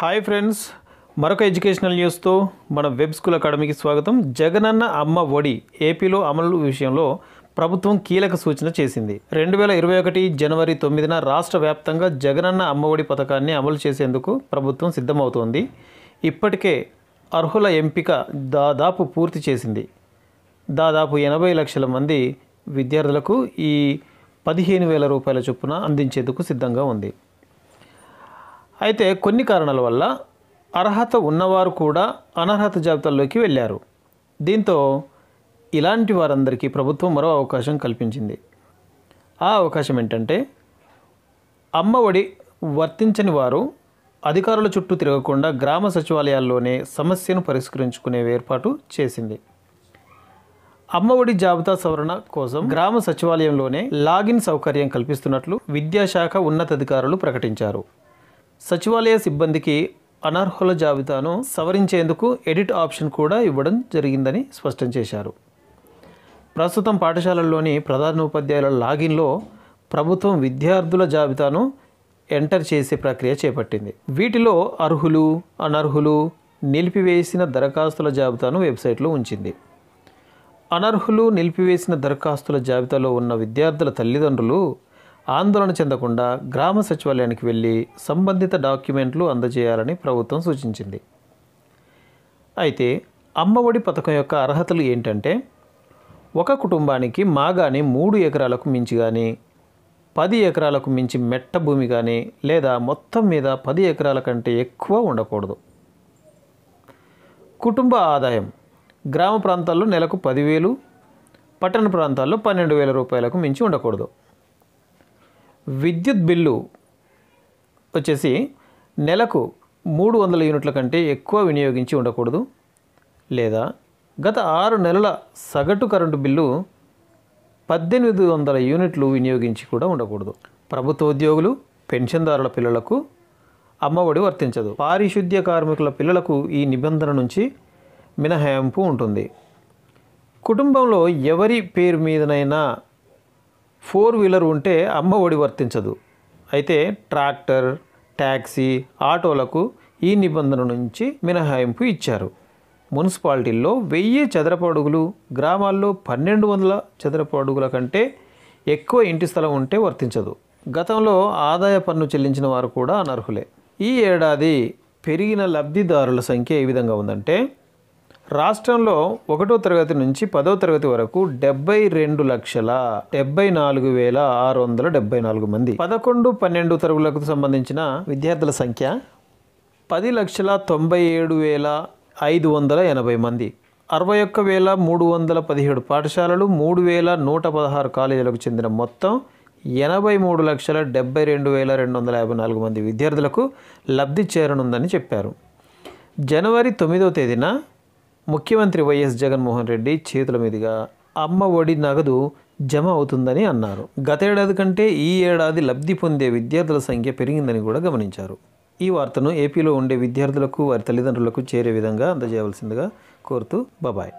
hi friends మరొక educational న్యూస్తో మన వెబ్ స్కూల్ అకాడమీకి స్వాగతం జగనన్న అమ్మ ఒడి ఏపీలో అమలు విషయంలో ప్రభుత్వం కీలక సూచన చేసింది రెండు వేల ఇరవై ఒకటి జనవరి తొమ్మిదిన రాష్ట్ర వ్యాప్తంగా జగనన్న అమ్మఒడి పథకాన్ని అమలు చేసేందుకు ప్రభుత్వం సిద్ధమవుతోంది ఇప్పటికే అర్హుల ఎంపిక దాదాపు పూర్తి చేసింది దాదాపు ఎనభై లక్షల మంది విద్యార్థులకు ఈ పదిహేను వేల రూపాయల చొప్పున అందించేందుకు సిద్ధంగా ఉంది అయితే కొన్ని కారణాల వల్ల అర్హత ఉన్నవారు కూడా అనర్హత జాబితాల్లోకి వెళ్ళారు దీంతో ఇలాంటి వారందరికీ ప్రభుత్వం మరో అవకాశం కల్పించింది ఆ అవకాశం ఏంటంటే అమ్మఒడి వర్తించని వారు అధికారుల చుట్టూ తిరగకుండా గ్రామ సచివాలయాల్లోనే సమస్యను పరిష్కరించుకునే ఏర్పాటు చేసింది అమ్మఒడి జాబితా సవరణ కోసం గ్రామ సచివాలయంలోనే లాగిన్ సౌకర్యం కల్పిస్తున్నట్లు విద్యాశాఖ ఉన్నతాధికారులు ప్రకటించారు సచివాలయ సిబ్బందికి అనర్హుల జాబితాను సవరించేందుకు ఎడిట్ ఆప్షన్ కూడా ఇవ్వడం జరిగిందని స్పష్టం చేశారు ప్రస్తుతం పాఠశాలల్లోని ప్రధాన ఉపాధ్యాయుల లాగిన్లో ప్రభుత్వం విద్యార్థుల జాబితాను ఎంటర్ చేసే ప్రక్రియ చేపట్టింది వీటిలో అర్హులు అనర్హులు నిలిపివేసిన దరఖాస్తుల జాబితాను వెబ్సైట్లో ఉంచింది అనర్హులు నిలిపివేసిన దరఖాస్తుల జాబితాలో ఉన్న విద్యార్థుల తల్లిదండ్రులు ఆందోళన చెందకుండా గ్రామ సచివాలయానికి వెళ్ళి సంబంధిత డాక్యుమెంట్లు అందజేయాలని ప్రభుత్వం సూచించింది అయితే అమ్మఒడి పథకం యొక్క అర్హతలు ఏంటంటే ఒక కుటుంబానికి మాగాని మూడు ఎకరాలకు మించి కానీ పది ఎకరాలకు మించి మెట్ట భూమి కానీ లేదా మొత్తం మీద పది ఎకరాల కంటే ఎక్కువ ఉండకూడదు కుటుంబ ఆదాయం గ్రామ ప్రాంతాల్లో నెలకు పదివేలు పట్టణ ప్రాంతాల్లో పన్నెండు వేల రూపాయలకు మించి ఉండకూడదు విద్యుత్ బిల్లు వచ్చేసి నెలకు మూడు వందల యూనిట్ల కంటే ఎక్కువ వినియోగించి ఉండకూడదు లేదా గత ఆరు నెలల సగటు కరెంటు బిల్లు పద్దెనిమిది వందల యూనిట్లు వినియోగించి కూడా ఉండకూడదు ప్రభుత్వ ఉద్యోగులు పెన్షన్దారుల పిల్లలకు అమ్మఒడి వర్తించదు పారిశుద్ధ్య కార్మికుల పిల్లలకు ఈ నిబంధన నుంచి మినహాయింపు ఉంటుంది కుటుంబంలో ఎవరి పేరు మీదనైనా ఫోర్ వీలర్ ఉంటే అమ్మ ఒడి వర్తించదు అయితే ట్రాక్టర్ ట్యాక్సీ ఆటోలకు ఈ నిబంధన నుంచి మినహాయింపు ఇచ్చారు మున్సిపాలిటీల్లో వెయ్యి చదరపు అడుగులు గ్రామాల్లో పన్నెండు వందల చదరపు అడుగుల కంటే ఎక్కువ ఇంటి స్థలం ఉంటే వర్తించదు గతంలో ఆదాయ పన్ను చెల్లించిన వారు కూడా అనర్హులే ఈ ఏడాది పెరిగిన లబ్ధిదారుల సంఖ్య ఏ విధంగా ఉందంటే రాష్ట్రంలో ఒకటో తరగతి నుంచి పదో తరగతి వరకు డెబ్బై రెండు లక్షల డెబ్బై నాలుగు వేల ఆరు వందల డెబ్బై నాలుగు మంది పదకొండు పన్నెండు తరగతులకు సంబంధించిన విద్యార్థుల సంఖ్య పది లక్షల తొంభై ఏడు వేల ఐదు వందల ఎనభై మంది అరవై ఒక్క వేల మూడు వందల పదిహేడు పాఠశాలలు మూడు వేల నూట పదహారు కాలేజీలకు చెందిన మొత్తం ఎనభై మూడు లక్షల డెబ్బై రెండు వేల రెండు వందల యాభై నాలుగు మంది విద్యార్థులకు లబ్ధి చేరనుందని చెప్పారు జనవరి తొమ్మిదో తేదీన ముఖ్యమంత్రి వైఎస్ జగన్మోహన్ రెడ్డి చేతుల మీదుగా అమ్మ ఒడి నగదు జమ అవుతుందని అన్నారు గతేడాది కంటే ఈ ఏడాది లబ్ధి పొందే విద్యార్థుల సంఖ్య పెరిగిందని కూడా గమనించారు ఈ వార్తను ఏపీలో ఉండే విద్యార్థులకు వారి తల్లిదండ్రులకు చేరే విధంగా అందజేయవలసిందిగా కోరుతూ బాబాయ్